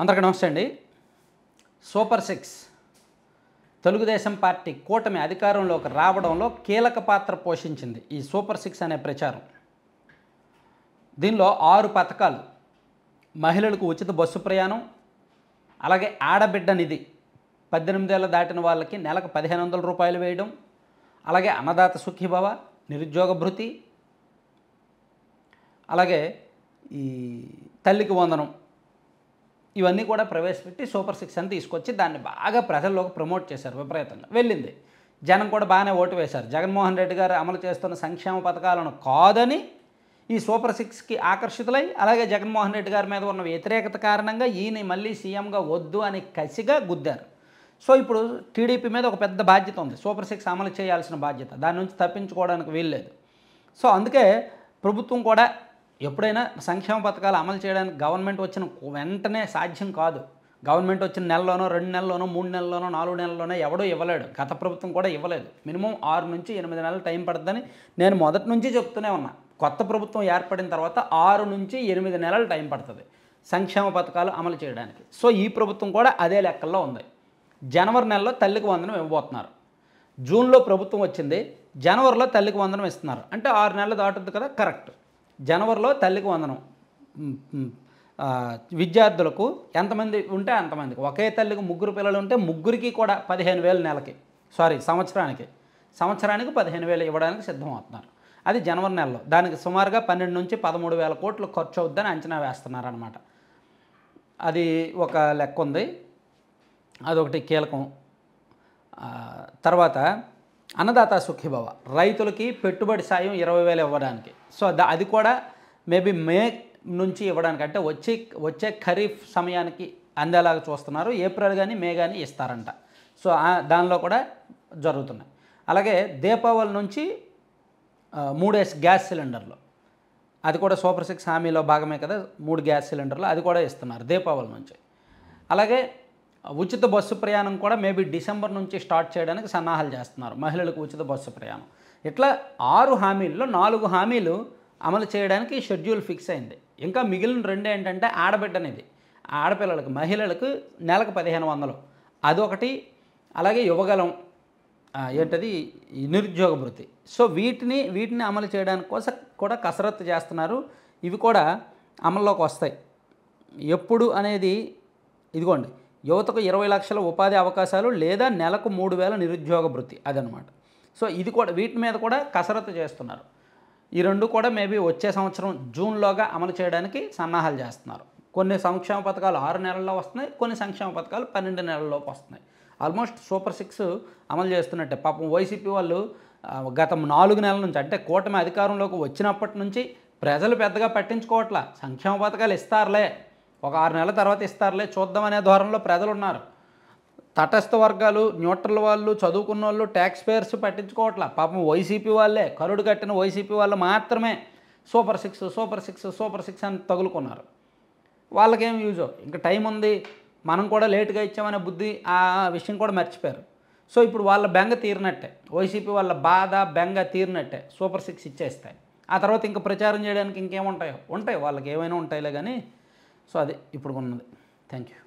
అందరికీ నమస్తే అండి సూపర్ సిక్స్ తెలుగుదేశం పార్టీ కూటమి అధికారంలోకి రావడంలో కీలక పాత్ర పోషించింది ఈ సూపర్ సిక్స్ అనే ప్రచారం దీనిలో ఆరు పథకాలు మహిళలకు ఉచిత బస్సు ప్రయాణం అలాగే ఆడబిడ్డ నిధి పద్దెనిమిదేళ్ళు దాటిన వాళ్ళకి నెలకు పదిహేను వందల రూపాయలు వేయడం అలాగే అన్నదాత సుఖీభవ నిరుద్యోగ భృతి అలాగే ఈ తల్లికి వందనం ఇవన్నీ కూడా ప్రవేశపెట్టి సూపర్ సిక్స్ అని తీసుకొచ్చి దాన్ని బాగా ప్రజల్లోకి ప్రమోట్ చేశారు విపరీతంగా వెళ్ళింది జనం కూడా బాగానే ఓటు వేశారు జగన్మోహన్ రెడ్డి గారు అమలు చేస్తున్న సంక్షేమ పథకాలను కాదని ఈ సూపర్ సిక్స్కి ఆకర్షితులై అలాగే జగన్మోహన్ రెడ్డి గారి మీద ఉన్న వ్యతిరేకత కారణంగా ఈయన మళ్ళీ సీఎంగా వద్దు అని కసిగా గుద్దారు సో ఇప్పుడు టీడీపీ మీద ఒక పెద్ద బాధ్యత ఉంది సూపర్ సిక్స్ అమలు చేయాల్సిన బాధ్యత దాని నుంచి తప్పించుకోవడానికి వీల్లేదు సో అందుకే ప్రభుత్వం కూడా ఎప్పుడైనా సంక్షేమ పథకాలు అమలు చేయడానికి గవర్నమెంట్ వచ్చిన వెంటనే సాధ్యం కాదు గవర్నమెంట్ వచ్చిన నెలలోనో రెండు నెలల్లోనో మూడు నెలల్లోనో నాలుగు నెలల్లోనో ఎవడో ఇవ్వలేడు గత ప్రభుత్వం కూడా ఇవ్వలేదు మినిమం ఆరు నుంచి ఎనిమిది నెలలు టైం పడుతుందని నేను మొదటి నుంచి చెప్తూనే ఉన్నా కొత్త ప్రభుత్వం ఏర్పడిన తర్వాత ఆరు నుంచి ఎనిమిది నెలలు టైం పడుతుంది సంక్షేమ పథకాలు అమలు చేయడానికి సో ఈ ప్రభుత్వం కూడా అదే లెక్కల్లో ఉంది జనవరి నెలలో తల్లికి వందనం ఇవ్వబోతున్నారు జూన్లో ప్రభుత్వం వచ్చింది జనవరిలో తల్లికి వందనం ఇస్తున్నారు అంటే ఆరు నెలలు దాటుద్ది కదా కరెక్ట్ జనవరిలో తల్లికి వందనం విద్యార్థులకు ఎంతమంది ఉంటే అంతమందికి ఒకే తల్లికి ముగ్గురు పిల్లలు ఉంటే ముగ్గురికి కూడా పదిహేను వేలు నెలకి సారీ సంవత్సరానికి సంవత్సరానికి పదిహేను వేలు ఇవ్వడానికి సిద్ధమవుతున్నారు అది జనవరి నెలలో దానికి సుమారుగా పన్నెండు నుంచి పదమూడు వేల కోట్లు ఖర్చు అవుద్దని అంచనా వేస్తున్నారనమాట అది ఒక లెక్క ఉంది అదొకటి కీలకం తర్వాత అన్నదాత సుఖీభవ రైతులకి పెట్టుబడి సాయం ఇరవై వేలు ఇవ్వడానికి సో అది కూడా మేబీ మే నుంచి ఇవ్వడానికి అంటే వచ్చే వచ్చే ఖరీఫ్ సమయానికి అందేలాగా చూస్తున్నారు ఏప్రిల్ కానీ మే కానీ ఇస్తారంట సో దానిలో కూడా జరుగుతున్నాయి అలాగే దీపావళి నుంచి మూడేస్ గ్యాస్ సిలిండర్లు అది కూడా సూపర్ సిక్స్ హామీలో భాగమే కదా మూడు గ్యాస్ సిలిండర్లు అది కూడా ఇస్తున్నారు దీపావళి నుంచి అలాగే ఉచిత బస్సు ప్రయాణం కూడా మేబీ డిసెంబర్ నుంచి స్టార్ట్ చేయడానికి సన్నాహాలు చేస్తున్నారు మహిళలకు ఉచిత బస్సు ప్రయాణం ఇట్లా ఆరు హామీల్లో నాలుగు హామీలు అమలు చేయడానికి షెడ్యూల్ ఫిక్స్ అయింది ఇంకా మిగిలిన రెండు ఏంటంటే ఆడబిడ్డనేది ఆడపిల్లలకు మహిళలకు నెలకు పదిహేను వందలు అదొకటి అలాగే యువగలం ఏంటది నిరుద్యోగ భృతి సో వీటిని వీటిని అమలు చేయడానికి కోసం కూడా కసరత్తు చేస్తున్నారు ఇవి కూడా అమల్లోకి వస్తాయి ఎప్పుడు అనేది ఇదిగోండి యువతకు ఇరవై లక్షల ఉపాధి అవకాశాలు లేదా నెలకు మూడు వేల నిరుద్యోగ వృత్తి అదనమాట సో ఇది కూడా వీటి మీద కూడా కసరత్తు చేస్తున్నారు ఈ రెండు కూడా మేబీ వచ్చే సంవత్సరం జూన్లోగా అమలు చేయడానికి సన్నాహాలు చేస్తున్నారు కొన్ని సంక్షేమ పథకాలు ఆరు నెలల్లో వస్తున్నాయి కొన్ని సంక్షేమ పథకాలు పన్నెండు నెలల్లోపు వస్తున్నాయి ఆల్మోస్ట్ సూపర్ సిక్స్ అమలు చేస్తున్నట్టే పాపం వైసీపీ వాళ్ళు గత నాలుగు నెలల నుంచి అంటే కూటమి అధికారంలోకి వచ్చినప్పటి నుంచి ప్రజలు పెద్దగా పట్టించుకోవట్లా సంక్షేమ పథకాలు ఇస్తారులే ఒక ఆరు నెలల తర్వాత ఇస్తారులే చూద్దామనే ధోరణిలో ప్రజలు ఉన్నారు తటస్థ వర్గాలు న్యూట్రల్ వాళ్ళు చదువుకున్న వాళ్ళు ట్యాక్స్ పేయర్స్ పట్టించుకోవట్లా పాపం వైసీపీ వాళ్ళే కరుడు కట్టిన వైసీపీ వాళ్ళు మాత్రమే super six super six super six అని తగులుకున్నారు వాళ్ళకేం యూజ్ ఇంకా టైం ఉంది మనం కూడా లేటుగా ఇచ్చామనే బుద్ధి ఆ విషయం కూడా మర్చిపోయారు సో ఇప్పుడు వాళ్ళ బెంగ తీరినట్టే వైసీపీ వాళ్ళ బాధ బెంగ తీరినట్టే సూపర్ సిక్స్ ఇచ్చేస్తాయి ఆ తర్వాత ఇంకా ప్రచారం చేయడానికి ఇంకేముంటాయో ఉంటాయి వాళ్ళకి ఏమైనా ఉంటాయిలే కానీ సో అది ఇప్పుడు ఉన్నది థ్యాంక్ యూ